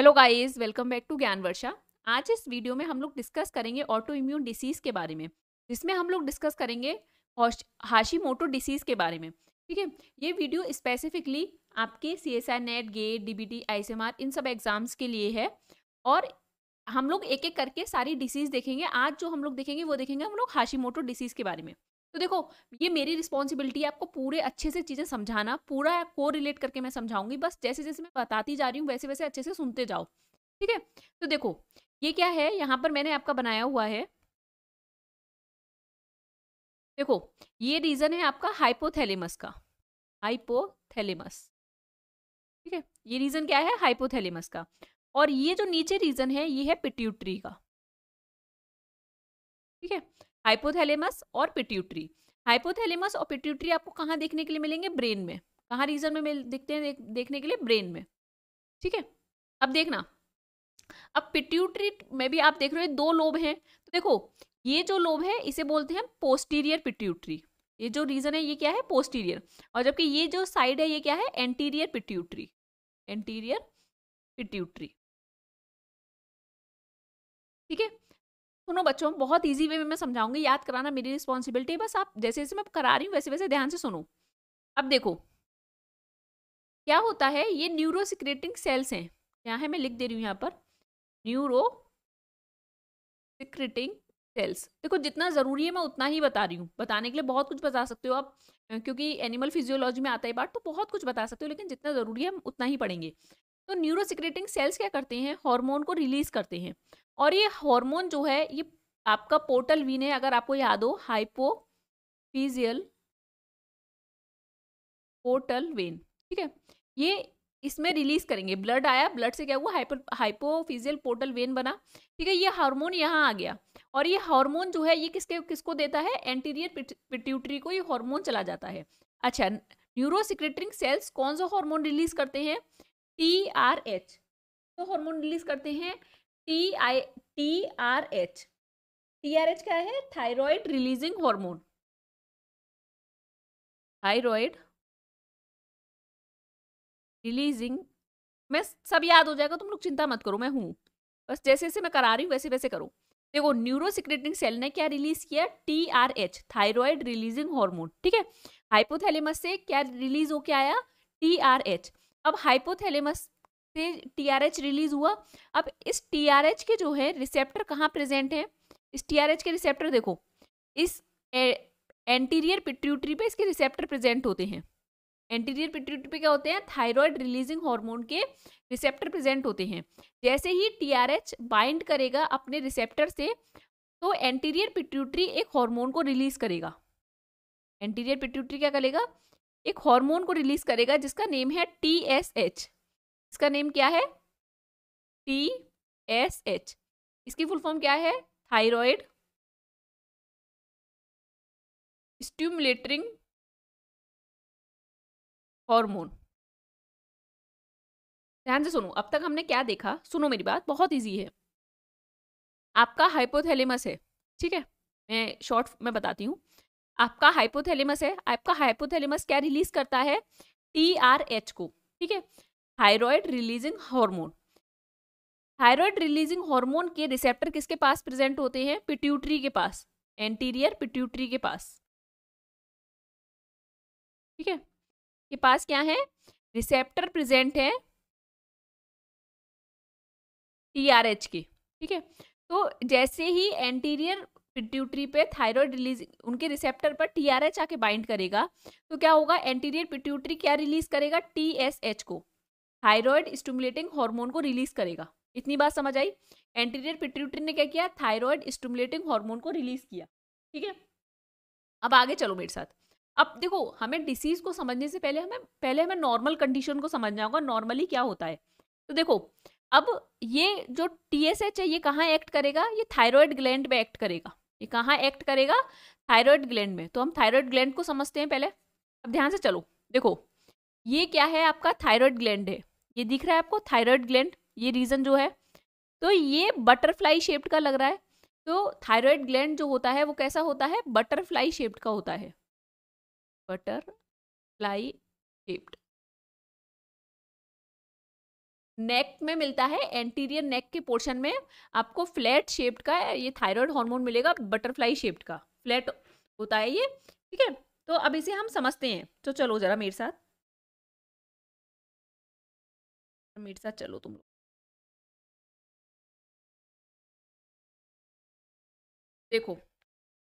Hello guys welcome back to Gyan Varsha आज इस video में हम लोग डिस्कस करेंगे ऑटो इम्यून डिसीज के बारे में जिसमें हम लोग डिस्कस करेंगे हाशी मोटो डिसीज के बारे में ठीक है ये वीडियो स्पेसिफिकली आपके C S I NET GATE D B T I C M R इन सब एग्जाम्स के लिए है और हम लोग एक एक करके सारी डिसीज देखेंगे आज जो हम लोग देखेंगे वो देखेंगे हम लोग हाशी मोटो डिसीज के बारे में तो देखो ये मेरी रिस्पॉन्सिबिलिटी है आपको पूरे अच्छे से चीज़ें समझाना पूरा को रिलेट करके मैं समझाऊंगी बस जैसे जैसे मैं बताती जा रही हूँ वैसे वैसे अच्छे से सुनते जाओ ठीक है तो देखो ये क्या है यहाँ पर मैंने आपका बनाया हुआ है देखो ये रीजन है आपका हाइपोथैलेमस का हाइपोथैलेमस ठीक है ये रीजन क्या है हाइपोथैलेमस का और ये जो नीचे रीजन है ये है पिट्यूटरी का ठीक है हाइपोथैलेमस और पिट्यूटरी हाइपोथैलेमस और पिट्यूटरी आपको कहाँ देखने के लिए मिलेंगे ब्रेन में कहाँ रीजन में मिल दिखते हैं देखने के लिए ब्रेन में ठीक है अब देखना अब पिट्यूटरी में भी आप देख रहे हो दो लोब हैं तो देखो ये जो लोब है इसे बोलते हैं पोस्टीरियर पिट्यूटरी ये जो रीजन है ये क्या है पोस्टीरियर और जबकि ये जो साइड है ये क्या है एंटीरियर पिट्यूटरी एंटीरियर पिट्यूटरी ठीक है सुनो बच्चों बहुत ईजी वे में मैं समझाऊंगी याद कराना मेरी रिस्पॉन्सिबिलिटी है बस आप जैसे जैसे मैं करा रही हूँ वैसे वैसे ध्यान से सुनो अब देखो क्या होता है ये न्यूरो सिक्रेटिंग सेल्स हैं क्या है मैं लिख दे रही हूँ यहाँ पर न्यूरो सिक्रेटिंग सेल्स देखो जितना ज़रूरी है मैं उतना ही बता रही हूँ बताने के लिए बहुत कुछ बता सकते हो आप क्योंकि एनिमल फिजियोलॉजी में आता है बात तो बहुत कुछ बता सकते हो लेकिन जितना ज़रूरी है उतना ही पढ़ेंगे तो न्यूरो सिक्रेटिंग सेल्स क्या करते हैं हार्मोन को रिलीज़ करते हैं और ये हार्मोन जो है ये आपका पोर्टल वीन है अगर आपको याद हो हाइपोफिजियल पोर्टल वेन ठीक है ये इसमें रिलीज करेंगे ब्लड आया ब्लड से क्या हुआ हाइपो हाइपोफिजियल पोर्टल वेन बना ठीक है ये हार्मोन यहाँ आ गया और ये हार्मोन जो है ये किसके किसको देता है एंटीरियर पिट्यूटरी को ये हार्मोन चला जाता है अच्छा न्यूरोसिक्रेटरिंग सेल्स कौन सा हार्मोन रिलीज करते हैं टी आर एच तो हार्मोन रिलीज करते हैं T I T R H T R H क्या है thyroid releasing hormone thyroid releasing मैं सब याद हो जाएगा तुम लोग चिंता मत करो मैं हूँ बस जैसे जैसे मैं करा रही हूँ वैसे वैसे करो देखो न्यूरोसिक्रेटिंग सेल ने क्या रिलीज किया T R H thyroid releasing hormone ठीक है हाइपोथैलेमस से क्या रिलीज होके आया टी आर एच अब हाइपोथैलेमस से टीआरएच रिलीज हुआ अब इस टीआरएच के जो है रिसेप्टर कहाँ प्रेजेंट है इस टीआरएच के रिसेप्टर देखो इस एंटीरियर पिट्यूटरी पे इसके रिसेप्टर प्रेजेंट होते हैं एंटीरियर पिट्यूटरी पे क्या होते हैं थायराइड रिलीजिंग हार्मोन के रिसेप्टर प्रेजेंट होते हैं जैसे ही टीआरएच बाइंड करेगा अपने रिसेप्टर से तो एंटीरियर पिट्यूटरी एक हार्मोन को रिलीज करेगा एंटीरियर पिट्यूटरी क्या करेगा एक हार्मोन को रिलीज करेगा जिसका नेम है टी एस एच इसका नेम क्या है टी एस एच इसकी फुल फॉर्म क्या है थायराइड स्ट्यूमुलेटरिंग हार्मोन ध्यान से सुनो अब तक हमने क्या देखा सुनो मेरी बात बहुत इजी है आपका हाइपोथैलेमस है ठीक है मैं शॉर्ट में बताती हूँ आपका हाइपोथैलेमस है आपका हाइपोथैलेमस क्या रिलीज करता है टी आर एच को ठीक है thyroid releasing hormone thyroid releasing hormone के रिसेप्टर किसके पास प्रेजेंट होते हैं पिट्यूटरी के पास एंटीरियर पिट्यूटरी के पास ठीक है के पास क्या है रिसेप्टर प्रेजेंट है टीआरएच के ठीक है तो जैसे ही एंटीरियर पिट्यूटरी पे थायरॉयड रिलीज उनके रिसेप्टर पर टीआरएच आके बाइंड करेगा तो क्या होगा एंटीरियर पिट्यूटरी क्या रिलीज करेगा टीएसएच को थायराइड स्टूमुलेटिंग हार्मोन को रिलीज करेगा इतनी बात समझ आई एंटीरियर पिट्यूटरी ने क्या किया थायराइड स्टूमुलेटिंग हार्मोन को रिलीज किया ठीक है अब आगे चलो मेरे साथ अब देखो हमें डिसीज को समझने से पहले हमें पहले हमें नॉर्मल कंडीशन को समझना होगा नॉर्मली क्या होता है तो देखो अब ये जो टी एस एच है ये कहाँ एक्ट करेगा ये थायरॉयड ग्लैंड में एक्ट करेगा ये कहाँ एक्ट करेगा थायरॉयड ग्लैंड में तो हम थायरॉयड ग्लैंड को समझते हैं पहले अब ध्यान से चलो देखो ये क्या है आपका थायरॉयड ग्लैंड है ये दिख रहा है आपको थायराइड ग्लैंड ये रीजन जो है तो ये बटरफ्लाई शेप्ड का लग रहा है तो थायराइड ग्लैंड जो होता है वो कैसा होता है बटरफ्लाई शेप्ड का होता है बटरफ्लाई शेप्ड नेक में मिलता है एंटीरियर नेक के पोर्शन में आपको फ्लैट शेप्ड का ये थायराइड हार्मोन मिलेगा बटरफ्लाई शेप्ड का फ्लैट होता है ये ठीक है तो अब इसे हम समझते हैं तो चलो जरा मेरे साथ मेरे साथ चलो तुम लोग देखो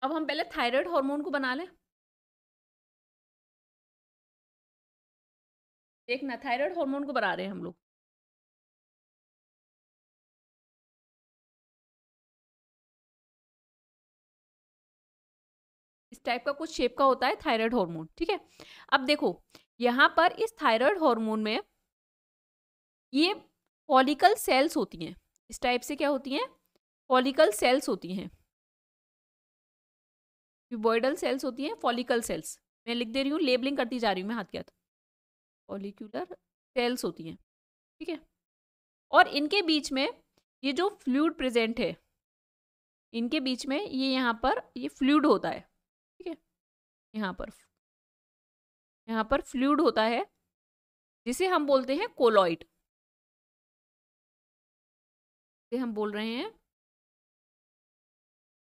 अब हम पहले थायराइड हार्मोन को बना लें देखना थायराइड हार्मोन को बना रहे हैं हम लोग इस टाइप का कुछ शेप का होता है थायराइड हार्मोन ठीक है अब देखो यहाँ पर इस थायराइड हार्मोन में ये फॉलिकल सेल्स होती हैं इस टाइप से क्या होती हैं फॉलिकल सेल्स होती हैं क्यूबॉइडल सेल्स होती हैं फॉलिकल सेल्स मैं लिख दे रही हूँ लेबलिंग करती जा रही हूँ मैं हाथ के हाथ फॉलिक्यूलर सेल्स होती हैं ठीक है और इनके बीच में ये जो फ्लूड प्रेजेंट है इनके बीच में ये यहाँ पर ये फ्लूड होता है ठीक है यहाँ पर यहाँ पर फ्लूड होता है जिसे हम बोलते हैं कोलॉइड से हम बोल रहे हैं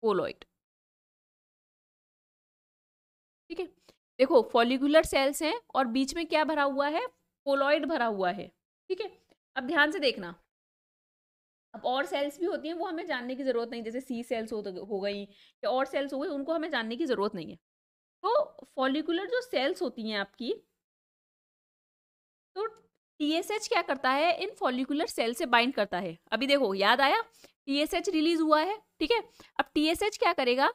कोलोइड ठीक है देखो फॉलिकुलर सेल्स हैं और बीच में क्या भरा हुआ है कोलॉइड भरा हुआ है ठीक है अब ध्यान से देखना अब और सेल्स भी होती हैं वो हमें जानने की ज़रूरत नहीं जैसे सी सेल्स हो, तो हो गई या और सेल्स हो गई उनको हमें जानने की ज़रूरत नहीं है तो फॉलिकुलर जो सेल्स होती हैं आपकी तो टीएसएच क्या करता है इन फॉलिकुलर सेल से बाइंड करता है अभी देखो याद आया टीएसएच रिलीज हुआ है ठीक है अब टीएसएच क्या करेगा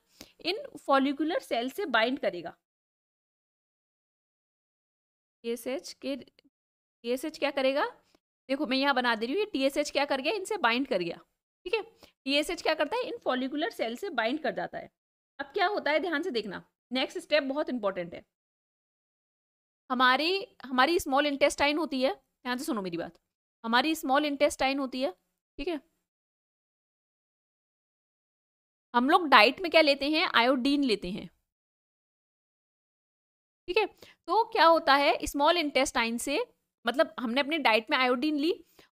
इन फॉलिकुलर सेल से बाइंड करेगा टीएसएच के टीएसएच क्या करेगा देखो मैं यहाँ बना दे रही हूँ ये टीएसएच क्या कर गया इनसे बाइंड कर गया ठीक है टीएसएच क्या करता है इन फॉलिकुलर सेल से बाइंड कर जाता है अब क्या होता है ध्यान से देखना नेक्स्ट स्टेप बहुत इंपॉर्टेंट है हमारी हमारी स्मॉल इंटेस्टाइन होती है ध्यान से सुनो मेरी बात हमारी स्मॉल इंटेस्टाइन होती है ठीक है हम लोग डाइट में क्या लेते हैं आयोडीन लेते हैं ठीक है तो क्या होता है स्मॉल इंटेस्टाइन से मतलब हमने अपने डाइट में आयोडीन ली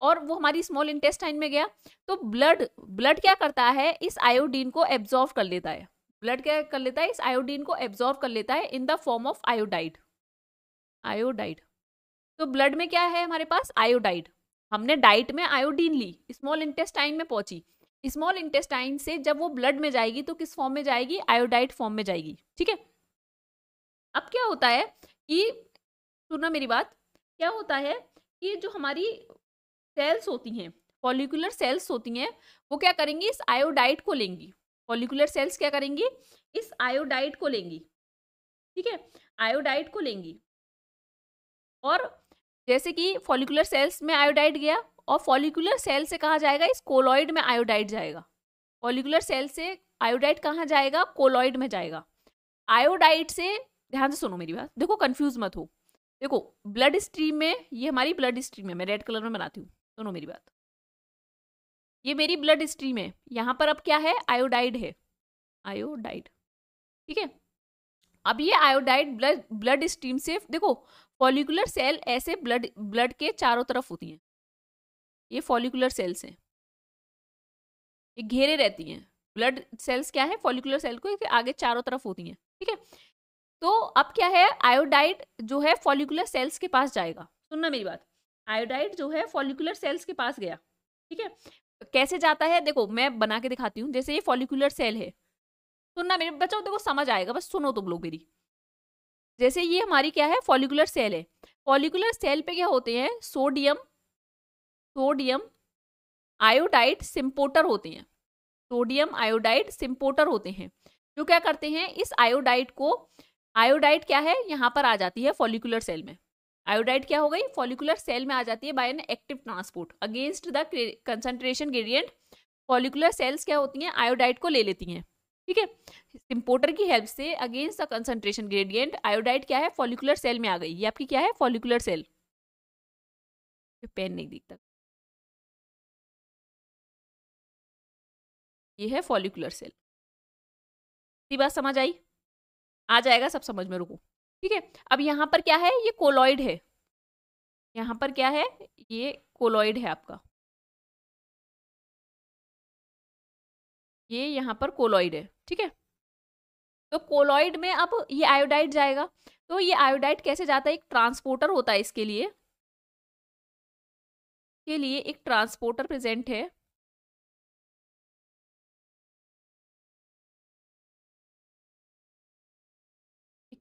और वो हमारी स्मॉल इंटेस्टाइन में गया तो ब्लड ब्लड क्या करता है इस आयोडीन को एब्जॉर्व कर लेता है ब्लड क्या कर लेता है इस आयोडीन को एब्जॉर्व कर लेता है in the form of iodide iodide तो ब्लड में क्या है हमारे पास आयोडाइड हमने डाइट में आयोडीन ली स्मॉल इंटेस्टाइन में पहुंची स्मॉल इंटेस्टाइन से जब वो ब्लड में जाएगी तो किस फॉर्म में जाएगी आयोडाइड फॉर्म में जाएगी ठीक है अब क्या होता है कि सुनना मेरी बात क्या होता है कि जो हमारी सेल्स होती हैं पॉलिकुलर सेल्स होती हैं वो क्या करेंगी इस आयोडाइट को लेंगी पॉलिकुलर सेल्स क्या करेंगी इस आयोडाइट को लेंगी ठीक है आयोडाइट को लेंगी और जैसे कि फॉलिकुलर सेल्स में आयोडाइड गया और फॉलिकुलर सेल से कहाँ जाएगा इस कोलॉइड में आयोडाइड जाएगा फॉलिकुलर सेल से आयोडाइड कहाँ जाएगा कोलॉइड में जाएगा आयोडाइड से ध्यान से सुनो मेरी बात देखो कन्फ्यूज मत हो देखो ब्लड स्ट्रीम में ये हमारी ब्लड स्ट्रीम है मैं रेड कलर में बनाती हूँ सुनो मेरी बात ये मेरी ब्लड स्ट्रीम है यहाँ पर अब क्या है आयोडाइड है आयोडाइड ठीक है अब ये आयोडाइड ब्लड ब्लड स्ट्रीम से देखो फॉलिकुलर सेल ऐसे ब्लड ब्लड के चारों तरफ होती हैं ये फॉलिकुलर सेल्स हैं ये घेरे रहती हैं ब्लड सेल्स क्या है फॉलिकुलर सेल को आगे चारों तरफ होती हैं ठीक है थीके? तो अब क्या है आयोडाइड जो है फॉलिकुलर सेल्स के पास जाएगा सुनना मेरी बात आयोडाइड जो है फॉलिकुलर सेल्स के पास गया ठीक है कैसे जाता है देखो मैं बना के दिखाती हूँ जैसे ये फॉलिकुलर सेल है सुनना मेरे बच्चों देखो समझ आएगा बस सुनो तुम लोग मेरी जैसे ये हमारी क्या है फॉलिकुलर सेल है फॉलिकुलर सेल पे क्या होते हैं सोडियम सोडियम आयोडाइड सिम्पोटर होते हैं सोडियम आयोडाइड सिम्पोटर होते हैं जो क्या करते हैं इस आयोडाइड को आयोडाइड क्या है यहाँ पर आ जाती है फॉलिकुलर सेल में आयोडाइड क्या हो गई फॉलिकुलर सेल में आ जाती है by an active transport against the concentration gradient follicular cells क्या होती हैं आयोडाइड को ले लेती हैं ठीक है इम्पोर्टर की हेल्प से against the concentration gradient iodide क्या है फॉलिकुलर सेल में आ गई ये आपकी क्या है फॉलिकुलर सेल पेन नहीं दिखता ये है फॉलिकुलर सेल इसी बात समझ आई आ जाएगा सब समझ में रुको ठीक है अब यहाँ पर क्या है ये कोलॉइड है यहाँ पर क्या है ये कोलॉइड है आपका ये यहाँ पर कोलॉइड है ठीक है तो कोलॉइड में अब ये आयोडाइड जाएगा तो ये आयोडाइड कैसे जाता है एक ट्रांसपोर्टर होता है इसके लिए के लिए एक ट्रांसपोर्टर प्रेजेंट है एक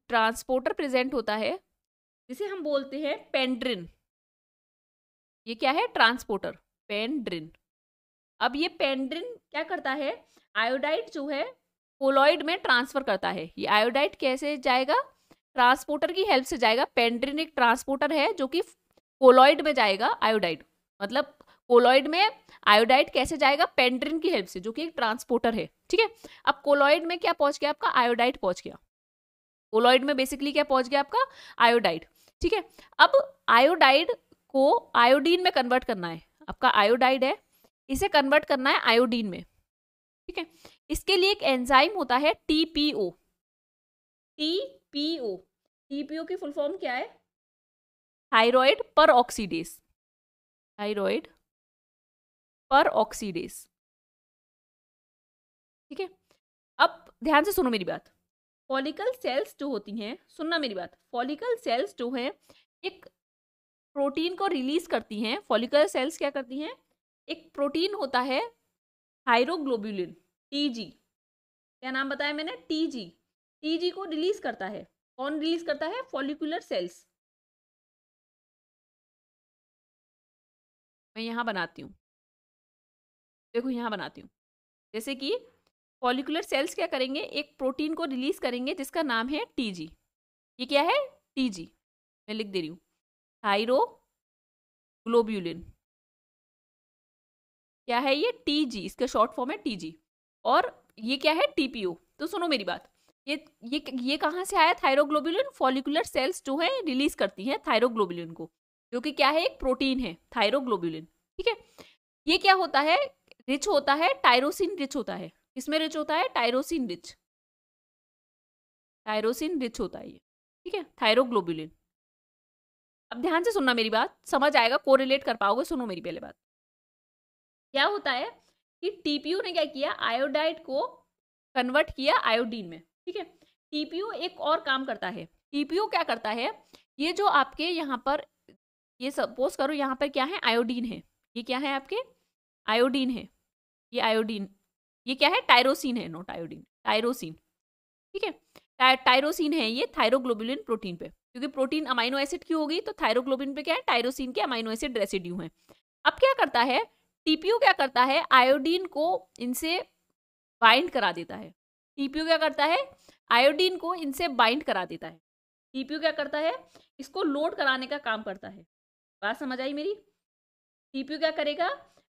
ट्रांसपोर्टर प्रेजेंट होता है जिसे हम बोलते हैं पेंड्रिन ये क्या है ट्रांसपोर्टर पेंड्रिन अब ये पेंड्रिन क्या करता है आयोडाइड जो है कोलॉइड में ट्रांसफर करता है ये आयोडाइड कैसे जाएगा ट्रांसपोर्टर की हेल्प से जाएगा पेंड्रिन एक ट्रांसपोर्टर है जो कि कोलॉइड में जाएगा आयोडाइड मतलब कोलॉइड में आयोडाइड कैसे जाएगा पेंड्रिन की हेल्प से जो कि एक ट्रांसपोर्टर है ठीक है अब कोलॉइड में क्या पहुंच गया आपका आयोडाइड पहुंच गया कोलॉइड में बेसिकली क्या पहुंच गया आपका आयोडाइड ठीक है अब आयोडाइड को आयोडीन में कन्वर्ट करना है आपका आयोडाइड है इसे कन्वर्ट करना है आयोडीन में ठीक है इसके लिए एक एंजाइम होता है T T P O T P TPO की फुल फॉर्म क्या है थायराइड पर ऑक्सीडेस थायराइड पर ऑक्सीडेस ठीक है अब ध्यान से सुनो मेरी बात फॉलिकल सेल्स जो होती हैं सुनना मेरी बात फॉलिकल सेल्स जो है एक प्रोटीन को रिलीज करती हैं फॉलिकल सेल्स क्या करती हैं एक प्रोटीन होता है थायरोग्लोबुलिन टीजी क्या नाम बताया मैंने टीजी टीजी को रिलीज करता है कौन रिलीज करता है फॉलिकुलर सेल्स मैं यहाँ बनाती हूँ देखो यहाँ बनाती हूँ जैसे कि फॉलिकुलर सेल्स क्या करेंगे एक प्रोटीन को रिलीज करेंगे जिसका नाम है टीजी ये क्या है टीजी मैं लिख दे रही हूँ थायरो ग्लोब्यूलिन क्या है ये टीजी इसका शॉर्ट फॉर्म है टीजी और ये क्या है टीपीओ तो सुनो मेरी बात ये ये ये कहाँ से आया थायरोग्लोबुलिन फॉलिकुलर सेल्स जो है रिलीज करती हैं थायरोग्लोबुलिन को जो कि क्या है एक प्रोटीन है थायरोग्लोबुलिन ठीक है ये क्या होता है रिच होता है टायरोसिन रिच होता है इसमें रिच होता है टायरोसिन रिच टायरोसिन रिच होता है ये ठीक है थायरोग्लोबुलिन अब ध्यान से सुनना मेरी बात समझ आएगा कोरिलेट कर पाओगे सुनो मेरी पहले बात क्या होता है कि टीपीयू ने क्या किया आयोडाइड को कन्वर्ट किया आयोडीन में ठीक है टीपीयू एक और काम करता है टीपीयू क्या करता है ये जो आपके यहाँ पर ये सपोज करो यहाँ पर क्या है आयोडीन है ये क्या है आपके आयोडीन है ये आयोडीन ये क्या है टायरोसिन है नोट आयोडीन टायरोसिन ठीक है टायरोसिन है ये थायरोग्लोबुलिन प्रोटीन पे क्योंकि प्रोटीन अमाइनो एसिड की होगी तो थायरोग्लोबिन पे क्या है टायरोसिन के अमाइनो एसिड रेसिड्यू हैं अब क्या करता है टीपीयू क्या करता है आयोडीन को इनसे बाइंड करा देता है टीपीयू क्या करता है आयोडीन को इनसे बाइंड करा देता है टीपीयू क्या करता है इसको लोड कराने का काम करता है बात समझ आई मेरी टीपीयू क्या करेगा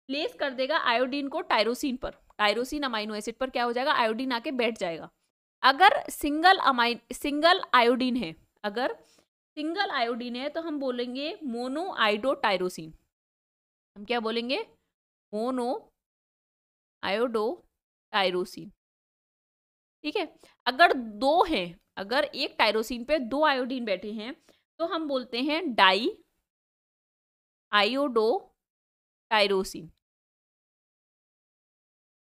प्लेस कर देगा आयोडीन को टायरोसिन पर टायरोसिन अमाइनो एसिड पर क्या हो जाएगा आयोडीन आके बैठ जाएगा अगर सिंगल अमाइन सिंगल आयोडीन है अगर सिंगल आयोडीन है तो हम बोलेंगे मोनो आइडो टायरोसिन हम क्या बोलेंगे मोनो आयोडो टायरोसिन ठीक है अगर दो हैं अगर एक टायरोसिन पे दो आयोडीन बैठे हैं तो हम बोलते हैं डाई आयोडो टायरोसिन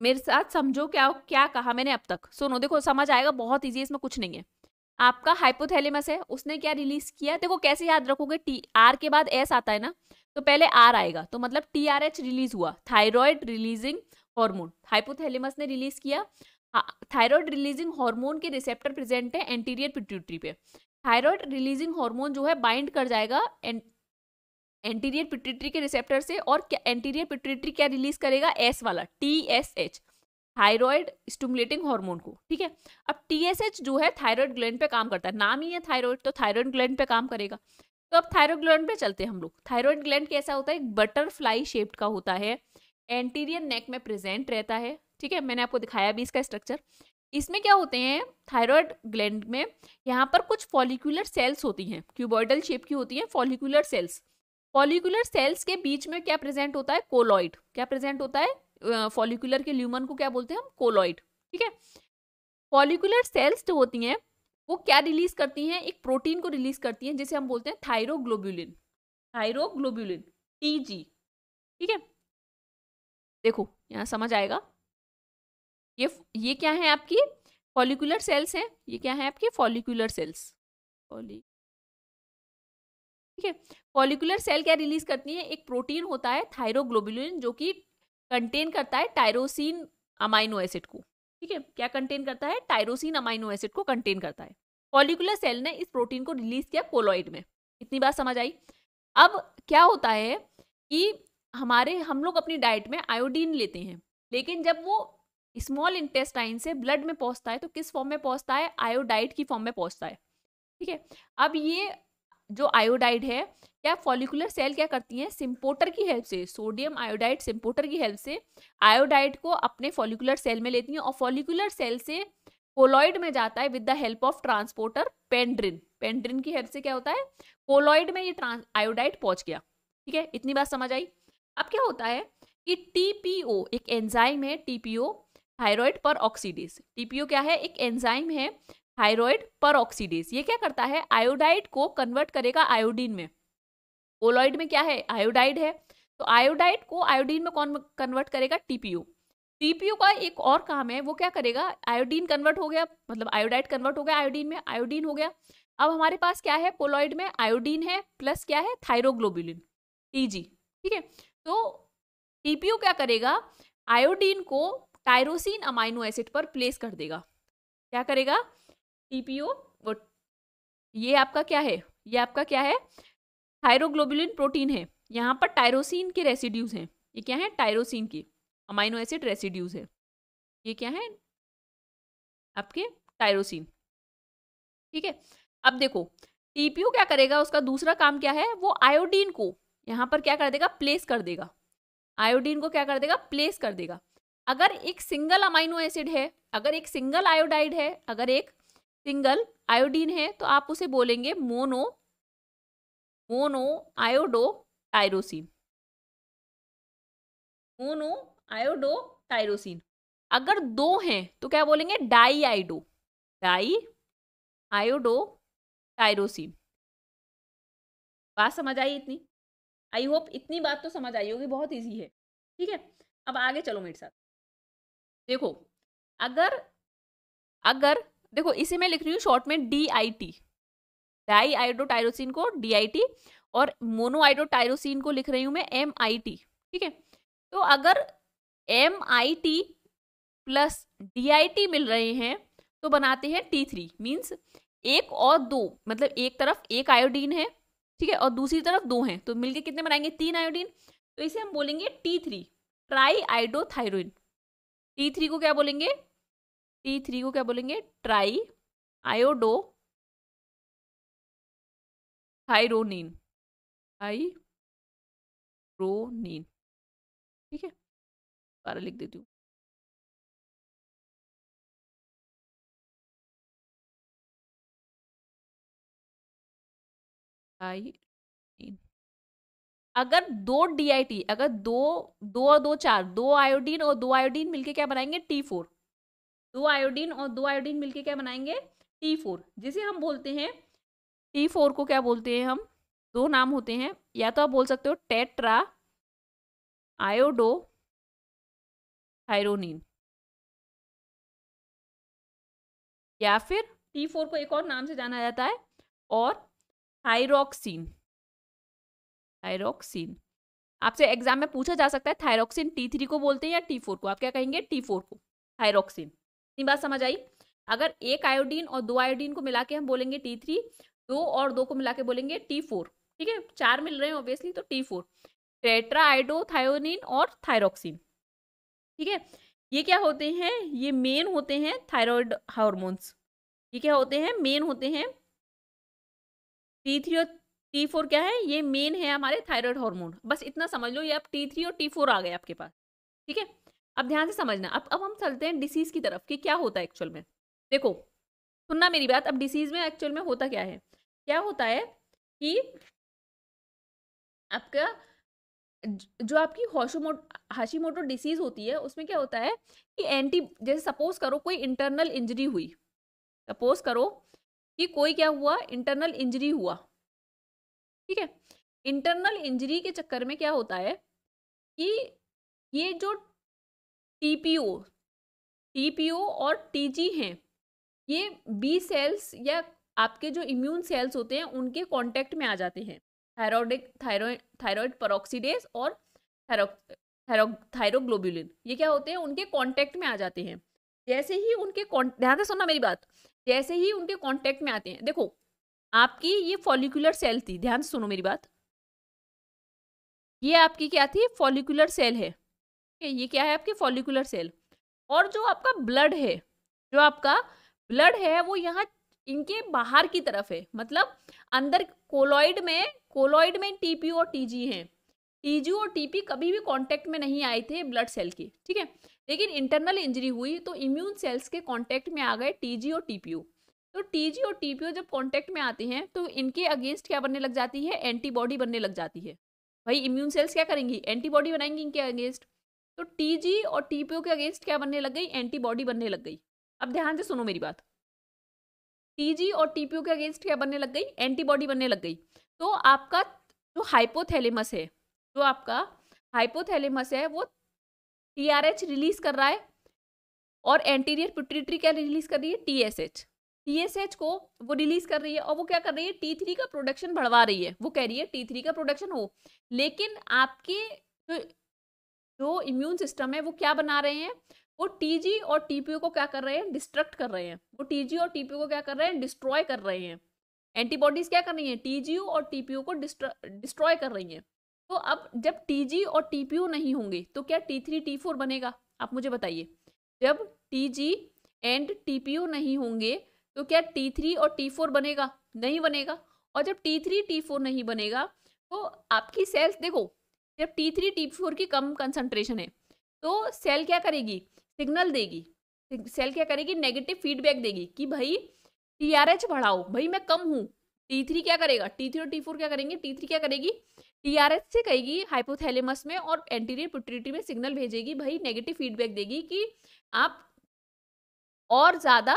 मेरे साथ समझो क्या क्या कहा मैंने अब तक सुनो देखो समझ आएगा बहुत इजी इसमें कुछ नहीं है आपका हाइपोथैलेमस है उसने क्या रिलीज किया देखो कैसे याद रखोगे टी आर के बाद एस आता है ना तो पहले आर आएगा तो मतलब टी आर एच रिलीज हुआ थायराइड रिलीजिंग हॉर्मोन हाइपोथैलेमस ने रिलीज किया थायराइड रिलीजिंग हॉर्मोन के रिसेप्टर प्रेजेंट है एंटीरियर पिट्यूटरी पे थायराइड रिलीजिंग हॉर्मोन जो है बाइंड कर जाएगा एंटीरियर पिट्यूटरी के रिसेप्टर से और एंटीरियर पिट्यूटरी क्या रिलीज करेगा एस वाला T S H thyroid stimulating hormone को ठीक है अब टीएसएच जो है थायरॉयड ग्लैंड पे काम करता है नाम ही है थायरॉयड तो थायरॉयड ग्लैंड पे काम करेगा तो अब थायरॉयड ग्लैंड पे चलते हैं हम लोग थायरॉयड ग्लैंड कैसा होता है एक बटरफ्लाई शेप्ड का होता है एंटीरियर नेक में प्रेजेंट रहता है ठीक है मैंने आपको दिखाया भी इसका स्ट्रक्चर इसमें क्या होते हैं थायरॉयड ग्लैंड में यहाँ पर कुछ फॉलिकुलर सेल्स होती हैं क्यूबॉइडल शेप की होती हैं फॉलिकुलर सेल्स फॉलिकुलर सेल्स के बीच में क्या प्रेजेंट होता है कोलॉइड क्या प्रेजेंट होता है फॉलिकुलर के ल्यूमन को क्या बोलते हैं हम कोलॉइड ठीक है फॉलिकुलर सेल्स जो होती हैं वो क्या रिलीज करती हैं एक प्रोटीन को रिलीज करती हैं जिसे हम बोलते हैं थायरोग्लोब्यूलिन थायरोग्लोब्यूलिन टीजी ठीक है देखो यहाँ समझ आएगा ये ये क्या है आपकी फॉलिकुलर सेल्स हैं ये क्या है आपकी फॉलिकुलर सेल्स फॉली ठीक है फॉलिकुलर सेल क्या रिलीज करती है एक प्रोटीन होता है थायरोग्लोबुलिन जो कि कंटेन करता है टायरोसिन अमाइनो एसिड को ठीक है क्या कंटेन करता है टायरोसिन अमाइनो एसिड को कंटेन करता है फॉलिकुलर सेल ने इस प्रोटीन को रिलीज किया कोलॉइड में इतनी बात समझ आई अब क्या होता है कि हमारे हम लोग अपनी डाइट में आयोडीन लेते हैं लेकिन जब वो स्मॉल इंटेस्टाइन से ब्लड में पहुंचता है तो किस फॉर्म में पहुंचता है आयोडाइट की फॉर्म में पहुंचता है ठीक है अब ये जो आयोडाइड है क्या फॉलिकुलर सेल क्या करती हैं सिम्पोटर की हेल्प से सोडियम आयोडाइड सिम्पोटर की हेल्प से आयोडाइड को अपने फॉलिकुलर सेल में लेती हैं और फॉलिकुलर सेल से कोलॉइड में जाता है with the help of transporter pendrin pendrin की हेल्प से क्या होता है कोलॉइड में ये ट्रांस आयोडाइड पहुंच गया ठीक है इतनी बात समझ आई अब क्या होता है कि टीपीओ एक एंजाइम है TPO thyroid peroxidase TPO क्या है एक एंजाइम है थायरॉयड परऑक्सीडेज ये क्या करता है आयोडाइड को कन्वर्ट करेगा आयोडीन में ओलॉइड में क्या है आयोडाइड है तो आयोडाइड को आयोडीन में कौन कन्वर्ट करेगा टीपीयू टीपीयू का एक और काम है वो क्या करेगा आयोडीन कन्वर्ट हो गया मतलब आयोडाइड कन्वर्ट हो गया आयोडीन में आयोडीन हो गया अब हमारे पास क्या है कोलॉइड में आयोडीन है प्लस क्या है थायरोग्लोबुलिन टीजी ठीक है तो टीपीयू क्या करेगा आयोडीन को टायरोसिन अमाइनो एसिड पर प्लेस कर देगा क्या करेगा टीपीओ वो ये आपका क्या है ये आपका क्या है थायरोग्लोबुलिन प्रोटीन है यहाँ पर टायरोसिन के रेसिड्यूज हैं ये क्या है टायरोसिन की अमाइनो एसिड रेसिड्यूज है ये क्या है आपके टायरोसिन ठीक है अब देखो टीपीओ क्या करेगा उसका दूसरा काम क्या है वो आयोडीन को यहाँ पर क्या कर देगा प्लेस कर देगा आयोडीन को क्या कर देगा प्लेस कर देगा अगर एक सिंगल अमाइनो एसिड है अगर एक सिंगल आयोडाइड है अगर एक सिंगल आयोडीन है तो आप उसे बोलेंगे mono monoiodotyrosine monoiodotyrosine अगर दो हैं तो क्या बोलेंगे di iodo diiodotyrosine बात समझ आई इतनी आई होप इतनी बात तो समझ आई होगी बहुत इजी है ठीक है अब आगे चलो मेरे साथ देखो अगर अगर देखो इसे मैं लिख रही हूँ शॉर्ट में D I T diiodotyrosine को डी आई टी और मोनो मोनोआइडोटायरोसिन को लिख रही हूँ मैं एम आई टी ठीक है तो अगर M I T plus D I T मिल रहे हैं तो बनाते हैं टी थ्री मीन्स एक और दो मतलब एक तरफ एक आयोडीन है ठीक है और दूसरी तरफ दो हैं तो मिलके कितने बनाएंगे तीन आयोडीन तो इसे हम बोलेंगे T three triiodothyronine T three को क्या बोलेंगे टी थ्री को क्या बोलेंगे ट्राई आयोडो आई थायरोनिन ठीक है सारा लिख देती हूँ अगर दो टी अगर दो दो और दो चार दो आयोडीन और दो आयोडीन मिलके क्या बनाएंगे टी फोर दो आयोडीन और दो आयोडीन मिलके क्या बनाएंगे टी फोर जिसे हम बोलते हैं टी फोर को क्या बोलते हैं हम दो नाम होते हैं या तो आप बोल सकते हो टेट्रा आयोडो हाइरोनिन या फिर टी फोर को एक और नाम से जाना जाता है और थायरोक्सिन थायरोक्सिन आपसे एग्जाम में पूछा जा सकता है थायरोक्सिन टी थ्री को बोलते हैं या टी फोर को आप क्या कहेंगे टी फोर को थायरोक्सिन इतनी बात समझ आई अगर एक आयोडीन और दो आयोडीन को मिला के हम बोलेंगे टी थ्री दो और दो को मिला के बोलेंगे टी फोर ठीक है चार मिल रहे हैं ऑब्वियसली तो टी फोर ट्रेट्रा और थायरोक्सिन ठीक है ये क्या होते हैं ये मेन होते हैं थायरॉयड हार्मोन्स ये क्या होते हैं मेन होते हैं टी थ्री और टी फोर क्या है ये मेन है हमारे थायरॉयड हार्मोन बस इतना समझ लो ये आप टी थ्री और टी फोर आ गए आपके पास ठीक है अब ध्यान से समझना अब अब हम चलते हैं डिसीज की तरफ कि क्या होता है एक्चुअल में देखो सुनना मेरी बात अब डिसीज में एक्चुअल में होता क्या है क्या होता है कि आपका जो आपकी हॉशोमो हाशीमोटो डिसीज होती है उसमें क्या होता है कि एंटी जैसे सपोज करो कोई इंटरनल इंजरी हुई सपोज करो कि कोई क्या हुआ इंटरनल इंजरी हुआ ठीक है इंटरनल इंजरी के चक्कर में क्या होता है कि ये जो टीपीओ टीपीओ और टीजी हैं ये बी सेल्स या आपके जो इम्यून सेल्स होते हैं उनके कांटेक्ट में आ जाते हैं थायरोडिक थायरोइड परोक्सीडेज और थायरोग्लोबुलिन ये क्या होते हैं उनके कांटेक्ट में आ जाते हैं जैसे ही उनके ध्यान से सुनना मेरी बात जैसे ही उनके कांटेक्ट में आते हैं देखो आपकी ये फॉलिकुलर सेल थी ध्यान से सुनो मेरी बात ये आपकी क्या थी फॉलिकुलर सेल है ये क्या है आपकी फॉलिकुलर सेल और जो आपका ब्लड है जो आपका ब्लड है वो यहाँ इनके बाहर की तरफ है मतलब अंदर कोलॉइड में कोलॉइड में टीपी और टीजी हैं टीजी और टीपी कभी भी कांटेक्ट में नहीं आए थे ब्लड सेल की ठीक है लेकिन इंटरनल इंजरी हुई तो इम्यून सेल्स के कांटेक्ट में आ गए टीजी और टीपीयू तो टीजी और टीपीओ जब कांटेक्ट में आते हैं तो इनके अगेंस्ट क्या बनने लग जाती है एंटीबॉडी बनने लग जाती है भाई इम्यून सेल्स क्या करेंगी एंटीबॉडी बनाएंगी इनके अगेंस्ट तो टीजी और टीपीओ के अगेंस्ट क्या बनने लग गई एंटीबॉडी बनने लग गई अब ध्यान से सुनो मेरी बात टीजी और टीपीओ के अगेंस्ट क्या बनने लग गई एंटीबॉडी बनने लग गई तो आपका जो हाइपोथैलेमस है जो आपका हाइपोथैलेमस है वो टीआरएच रिलीज कर रहा है और एंटीरियर पिट्यूटरी क्या रिलीज कर रही है टीएसएच टीएसएच को वो रिलीज कर रही है और वो क्या कर रही है टी थ्री का प्रोडक्शन बढ़वा रही है वो कह रही है टी थ्री का प्रोडक्शन हो लेकिन आपके जो जो इम्यून सिस्टम है वो क्या बना रहे हैं वो टीजी और टीपीओ को क्या कर रहे हैं डिस्ट्रक्ट कर रहे हैं वो टीजी और टीपीओ को क्या कर रहे हैं डिस्ट्रॉय कर रहे हैं एंटीबॉडीज क्या कर रही हैं टीजीयू और टीपीओ को डिस्ट्रॉय कर रही हैं तो अब जब टीजी और टीपीयू नहीं होंगे तो क्या टी थ्री टी फोर बनेगा आप मुझे बताइए जब टीजी एंड टीपीयू नहीं होंगे तो क्या टी थ्री और टी फोर बनेगा नहीं बनेगा और जब टी थ्री टी फोर नहीं बनेगा तो आपकी सेल्स देखो जब टी थ्री टी फोर की कम कंसंट्रेशन है तो सेल क्या करेगी सिग्नल देगी सेल क्या करेगी नेगेटिव फीडबैक देगी कि भाई टी आर एच बढ़ाओ भाई मैं कम हूँ टी थ्री क्या करेगा टी थ्री और टी फोर क्या करेंगे टी थ्री क्या करेगी टी आर एच से कहेगी हाइपोथैलेमस में और एंटीरियर पिट्यूटरी में सिग्नल भेजेगी भाई नेगेटिव फीडबैक देगी कि आप और ज़्यादा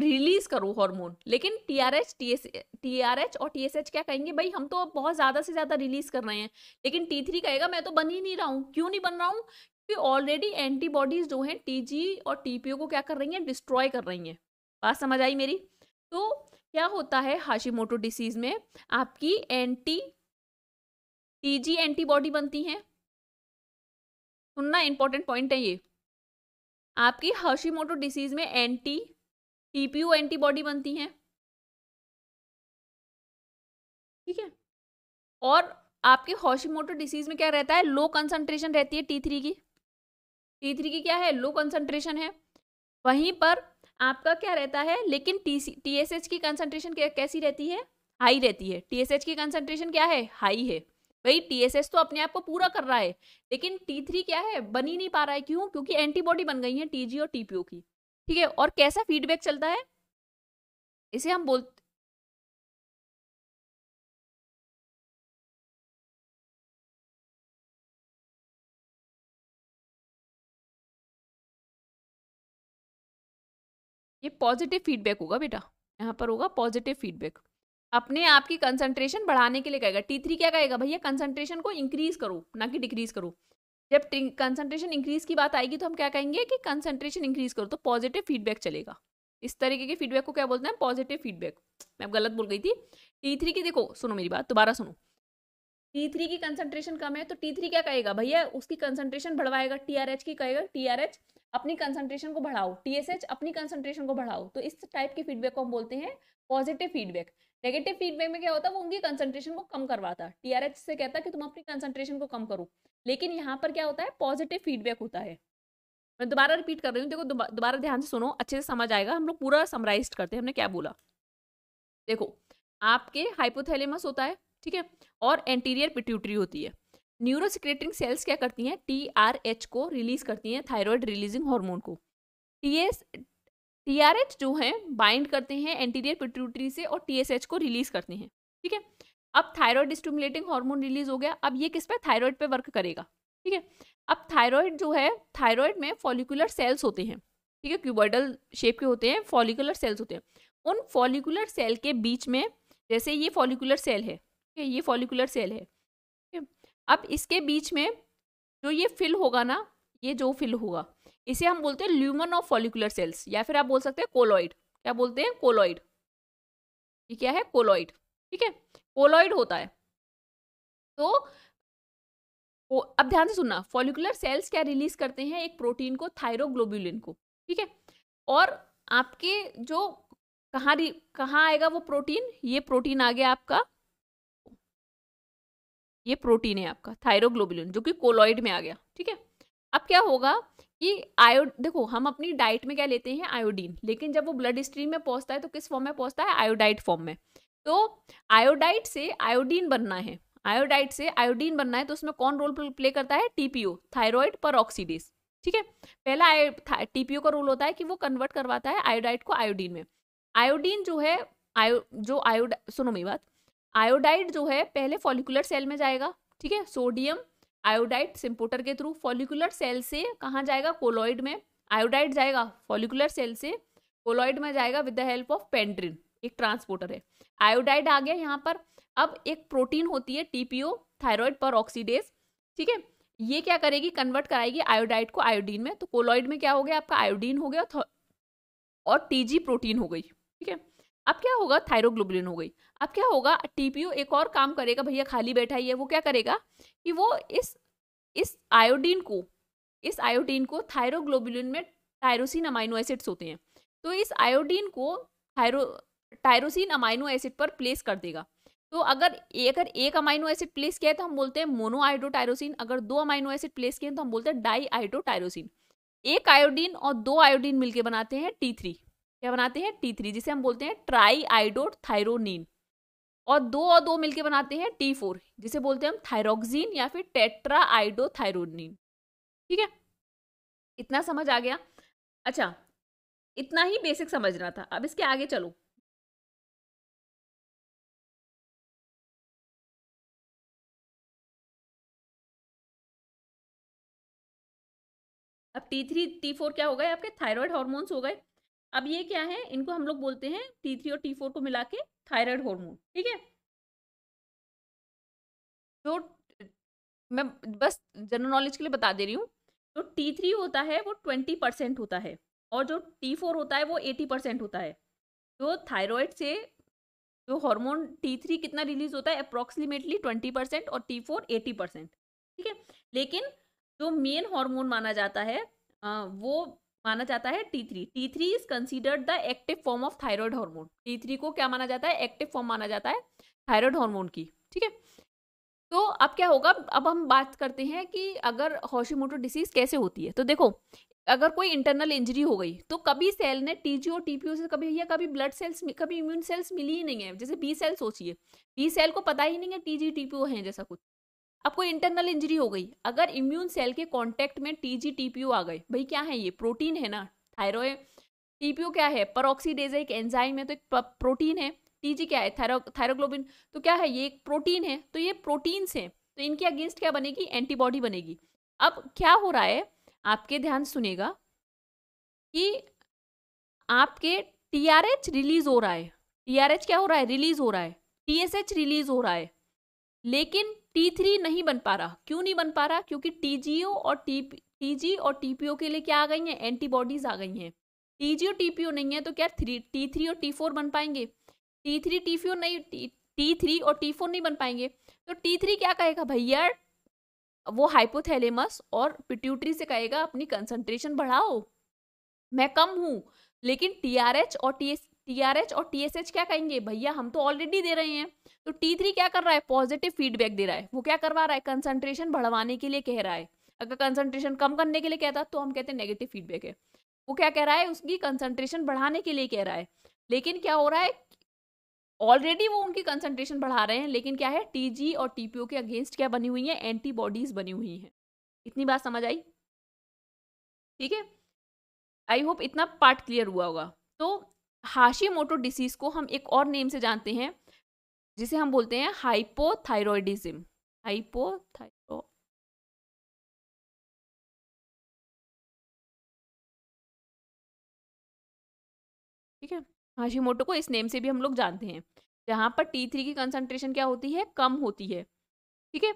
रिलीज करो हार्मोन लेकिन T R H T S T R H और टी एस एच क्या कहेंगे भाई हम तो बहुत ज़्यादा से ज़्यादा रिलीज कर रहे हैं लेकिन टी थ्री कहेगा मैं तो बन ही नहीं रहा हूँ क्यों नहीं बन रहा हूँ क्योंकि ऑलरेडी एंटीबॉडीज जो हैं टी जी और टी पी ओ को क्या कर रही हैं डिस्ट्रॉय कर रही हैं बात समझ आई मेरी तो क्या होता है मोटो डिसीज़ में आपकी एंटी टी जी एंटीबॉडी बनती हैं सुनना इंपॉर्टेंट पॉइंट है ये आपकी मोटो डिसीज में एंटी टीपीयू एंटीबॉडी बनती हैं ठीक है और आपके मोटो डिसीज में क्या रहता है लो कंसंट्रेशन रहती है टी थ्री की टी थ्री की क्या है लो कंसंट्रेशन है वहीं पर आपका क्या रहता है लेकिन T C T S H की कंसंट्रेशन कैसी रहती है हाई रहती है टी एस एच की कंसंट्रेशन क्या है हाई है भाई टीएसएस तो अपने आप को पूरा कर रहा है लेकिन टी थ्री क्या है बन ही नहीं पा रहा है क्यों क्योंकि एंटीबॉडी बन गई है टीजी और टीपीओ की ठीक है और कैसा फीडबैक चलता है इसे हम बोल ये पॉजिटिव फीडबैक होगा बेटा यहां पर होगा पॉजिटिव फीडबैक अपने आप की कंसंट्रेशन बढ़ाने के लिए कहेगा टी थ्री क्या कहेगा भैया कंसंट्रेशन को इंक्रीज करो ना कि डिक्रीज करो जब कंसंट्रेशन इंक्रीज की बात आएगी तो हम क्या कहेंगे कि कंसंट्रेशन इंक्रीज करो तो पॉजिटिव फीडबैक चलेगा इस तरीके के फीडबैक को क्या बोलते हैं पॉजिटिव फीडबैक मैं गलत बोल गई थी टी थ्री की देखो सुनो मेरी बात दोबारा सुनो टी थ्री की कंसंट्रेशन कम है तो टी थ्री क्या कहेगा भैया उसकी कंसंट्रेशन बढ़वाएगा टी आर एच की कहेगा टी आर एच अपनी कंसंट्रेशन को बढ़ाओ टी एस एच अपनी कंसंट्रेशन को बढ़ाओ तो इस टाइप के फीडबैक को हम बोलते हैं पॉजिटिव फीडबैक नेगेटिव फीडबैक में क्या होता है वो उनकी कंसंट्रेशन को कम करवाता है टीआरएच से कहता है कि तुम अपनी कंसंट्रेशन को कम करो लेकिन यहाँ पर क्या होता है पॉजिटिव फीडबैक होता है मैं दोबारा रिपीट कर रही हूँ देखो दोबारा ध्यान से सुनो अच्छे से समझ आएगा हम लोग पूरा समराइज करते हैं हमने क्या बोला देखो आपके हाइपोथैलेमस होता है ठीक है और एंटीरियर पिट्यूटरी होती है न्यूरोसिक्रेटिंग सेल्स क्या करती हैं टी को रिलीज करती हैं थायरॉयड रिलीजिंग हॉर्मोन को टी टीआरएच जो है बाइंड करते हैं एंटीरियर पिट्यूटरी से और टीएसएच को रिलीज करते हैं ठीक है अब थायराइड स्टिमुलेटिंग हार्मोन रिलीज हो गया अब ये किस पे थायराइड पे वर्क करेगा ठीक है अब थायराइड जो है थायराइड में फॉलिकुलर सेल्स होते हैं ठीक है क्यूबॉइडल शेप के होते हैं फॉलिकुलर सेल्स होते हैं उन फॉलिकुलर सेल के बीच में जैसे ये फॉलिकुलर सेल है ठीक है ये फॉलिकुलर सेल है ठीक है अब इसके बीच में जो ये फिल होगा ना ये जो फिल होगा इसे हम बोलते हैं ल्यूमन ऑफ फॉलिकुलर सेल्स या फिर आप बोल सकते हैं कोलॉइड क्या बोलते हैं कोलॉइड ये क्या है कोलॉइड ठीक है कोलॉइड होता है तो वो अब ध्यान से सुनना फॉलिकुलर सेल्स क्या रिलीज करते हैं एक प्रोटीन को थायरोग्लोबुलिन को ठीक है और आपके जो कहाँ कहाँ आएगा वो प्रोटीन ये प्रोटीन आ गया आपका ये प्रोटीन है आपका थायरोग्लोबुलिन जो कि कोलॉइड में आ गया ठीक है अब क्या होगा कि आयो देखो हम अपनी डाइट में क्या लेते हैं आयोडीन लेकिन जब वो ब्लड स्ट्रीम में पहुंचता है तो किस फॉर्म में पहुंचता है आयोडाइट फॉर्म में तो आयोडाइट से आयोडीन बनना है आयोडाइट से आयोडीन बनना है तो उसमें कौन रोल प्ले करता है टीपीओ थायराइड पर ठीक है पहला टीपीओ का रोल होता है कि वो कन्वर्ट करवाता है आयोडाइट को आयोडीन में आयोडीन जो है आयो जो आयोड सुनो मेरी बात आयोडाइड जो है पहले फॉलिकुलर सेल में जाएगा ठीक है सोडियम आयोडाइट सिम्पोटर के थ्रू फॉलिकुलर सेल से कहाँ जाएगा कोलॉइड में आयोडाइट जाएगा फॉलिकुलर सेल से कोलॉइड में जाएगा with the help of pendrin एक ट्रांसपोर्टर है आयोडाइड आ गया यहाँ पर अब एक प्रोटीन होती है टीपीओ थायरॉयड पर ऑक्सीडेज ठीक है ये क्या करेगी कन्वर्ट कराएगी आयोडाइड को आयोडीन में तो कोलॉइड में क्या हो गया आपका आयोडीन हो गया और टीजी प्रोटीन हो गई ठीक है अब क्या होगा थायरोग्लोबुलिन हो गई अब क्या होगा टीपीओ एक और काम करेगा भैया खाली बैठा ही है वो क्या करेगा कि वो इस इस आयोडीन को इस आयोडीन को थायरोग्लोबुलिन में टायरोसिन अमाइनो एसिड्स होते हैं तो इस आयोडीन को थायरो टायरोसिन अमाइनो एसिड पर प्लेस कर देगा तो अगर अगर एक अमाइनो एसिड प्लेस किया है तो हम बोलते हैं मोनो मोनोआइडोटायरोसिन अगर दो अमाइनो एसिड प्लेस किए हैं तो हम बोलते हैं डाई आइडोटायरोसिन एक आयोडीन और दो आयोडीन मिलकर बनाते हैं टी थ्री क्या बनाते हैं टी थ्री जिसे हम बोलते हैं ट्राई आइडोट थाइरोनिन और दो और दो मिलके बनाते हैं टी फोर जिसे बोलते हैं हम थाइरोक्सिन या फिर टेट्रा आइडो थायरोनिन ठीक है इतना समझ आ गया अच्छा इतना ही बेसिक समझना था अब इसके आगे चलो अब टी थ्री टी फोर क्या हो गए आपके थायराइड हॉर्मोन्स हो गए अब ये क्या है इनको हम लोग बोलते हैं टी थ्री और टी फोर को मिला के थायराइड हॉर्मोन ठीक है जो तो मैं बस जनरल नॉलेज के लिए बता दे रही हूँ जो टी थ्री होता है वो ट्वेंटी परसेंट होता है और जो टी फोर होता है वो एटी परसेंट होता है जो थायराइड से जो हार्मोन टी थ्री कितना रिलीज होता है अप्रोक्सीमेटली ट्वेंटी परसेंट और टी फोर एटी परसेंट ठीक है लेकिन जो मेन हार्मोन माना जाता है वो माना जाता है T three T three is considered the active form of thyroid hormone T three को क्या माना जाता है एक्टिव फॉर्म माना जाता है थायरॉयड हार्मोन की ठीक है तो अब क्या होगा अब हम बात करते हैं कि अगर हॉशीमोटो डिसीज कैसे होती है तो देखो अगर कोई इंटरनल इंजरी हो गई तो कभी सेल ने टीजी और टीपीओ से कभी या कभी ब्लड सेल्स कभी इम्यून सेल्स मिली ही नहीं है जैसे बी सेल सोचिए बी सेल को पता ही नहीं है टीजी टीपीओ है जैसा कुछ आपको इंटरनल इंजरी हो गई अगर इम्यून सेल के कॉन्टेक्ट में टीजी टीपीओ आ गए भाई क्या है ये प्रोटीन है ना थायरोइड टीपीओ क्या है परऑक्सीडेज एक एंजाइम है तो एक प्रोटीन है टीजी क्या है थायरो थायरोग्लोबिन तो क्या है ये एक प्रोटीन है तो ये प्रोटीन्स हैं तो इनके अगेंस्ट क्या बनेगी एंटीबॉडी बनेगी अब क्या हो रहा है आपके ध्यान सुनेगा कि आपके टीआरएच रिलीज हो रहा है टीआरएच क्या हो रहा है रिलीज हो रहा है टीएसएच रिलीज हो रहा है लेकिन टी थ्री नहीं बन पा रहा क्यों नहीं बन पा रहा क्योंकि टीजीओ और टी टीजी और टीपीओ के लिए क्या आ गई हैं एंटीबॉडीज आ गई हैं टीजीओ टीपीओ नहीं है तो क्या थ्री टी थ्री और टी फोर बन पाएंगे टी थ्री टी फोर नहीं टी थ्री और टी फोर नहीं बन पाएंगे तो टी थ्री क्या कहेगा भैया वो हाइपोथैलेमस और पिट्यूटरी से कहेगा अपनी कंसंट्रेशन बढ़ाओ मैं कम हूँ लेकिन टी आर एच और टी टीआरएच और टीएसएच क्या कहेंगे भैया हम तो ऑलरेडी दे रहे हैं तो टी थ्री क्या कर रहा है पॉजिटिव फीडबैक दे रहा है वो क्या करवा रहा है कंसंट्रेशन बढ़वाने के लिए कह रहा है अगर कंसंट्रेशन कम करने के लिए कहता तो हम कहते हैं नेगेटिव फीडबैक है वो क्या कह रहा है उसकी कंसंट्रेशन बढ़ाने के लिए कह रहा है लेकिन क्या हो रहा है ऑलरेडी वो उनकी कंसंट्रेशन बढ़ा रहे हैं लेकिन क्या है टीजी और टीपीओ के अगेंस्ट क्या बनी हुई है एंटीबॉडीज बनी हुई हैं इतनी बात समझ आई ठीक है आई होप इतना पार्ट क्लियर हुआ होगा तो हाशी मोटो डिसीज को हम एक और नेम से जानते हैं जिसे हम बोलते हैं हाइपोथायरॉयडिज्म हाइपोथायरो ठीक है हाशी मोटो को इस नेम से भी हम लोग जानते हैं जहां पर टी थ्री की कंसंट्रेशन क्या होती है कम होती है ठीक है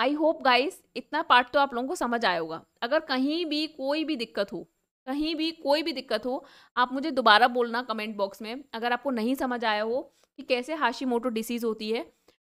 आई होप गाइस इतना पार्ट तो आप लोगों को समझ आया होगा अगर कहीं भी कोई भी दिक्कत हो कहीं भी कोई भी दिक्कत हो आप मुझे दोबारा बोलना कमेंट बॉक्स में अगर आपको नहीं समझ आया हो कि कैसे हाशी मोटो डिसीज़ होती है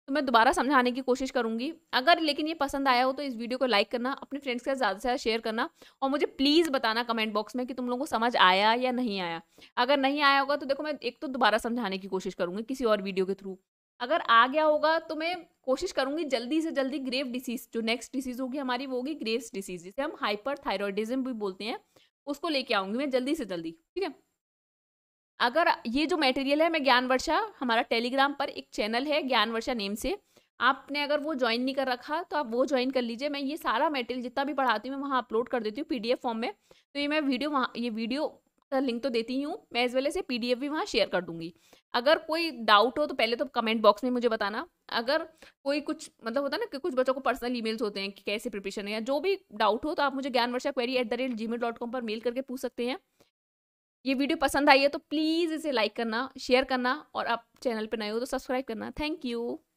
तो मैं दोबारा समझाने की कोशिश करूँगी अगर लेकिन ये पसंद आया हो तो इस वीडियो को लाइक करना अपने फ्रेंड्स के साथ ज़्यादा से ज़्यादा शेयर करना और मुझे प्लीज़ बताना कमेंट बॉक्स में कि तुम लोगों को समझ आया या नहीं आया अगर नहीं आया होगा तो देखो मैं एक तो दोबारा समझाने की कोशिश करूँगी किसी और वीडियो के थ्रू अगर आ गया होगा तो मैं कोशिश करूँगी जल्दी से जल्दी ग्रेव डिसीज जो नेक्स्ट डिसीज होगी हमारी वो होगी ग्रेव्स डिसीज जिसे हम हाइपर थायरॉयडिज्म भी बोलते हैं उसको लेके आऊंगी मैं जल्दी से जल्दी ठीक है अगर ये जो मटेरियल है मैं ज्ञान वर्षा हमारा टेलीग्राम पर एक चैनल है ज्ञान वर्षा नेम से आपने अगर वो ज्वाइन नहीं कर रखा तो आप वो ज्वाइन कर लीजिए मैं ये सारा मटेरियल जितना भी पढ़ाती हूँ मैं वहाँ अपलोड कर देती हूँ पीडीएफ फॉर्म में तो ये मैं वीडियो वहाँ ये वीडियो का लिंक तो देती हूँ मैं इस वेले से पी भी वहाँ शेयर कर दूंगी अगर कोई डाउट हो तो पहले तो कमेंट बॉक्स में मुझे बताना अगर कोई कुछ मतलब होता है ना कि कुछ बच्चों को पर्सनल ईमेल्स होते हैं कि कैसे प्रिपरेशन है या जो भी डाउट हो तो आप मुझे Gyan Varsha query at the rate G mail dot com पर मेल करके पूछ सकते हैं ये वीडियो पसंद आई है तो प्लीज़ इसे लाइक करना शेयर करना और आप चैनल पर नए हो तो सब्सक्राइब करना थैंक यू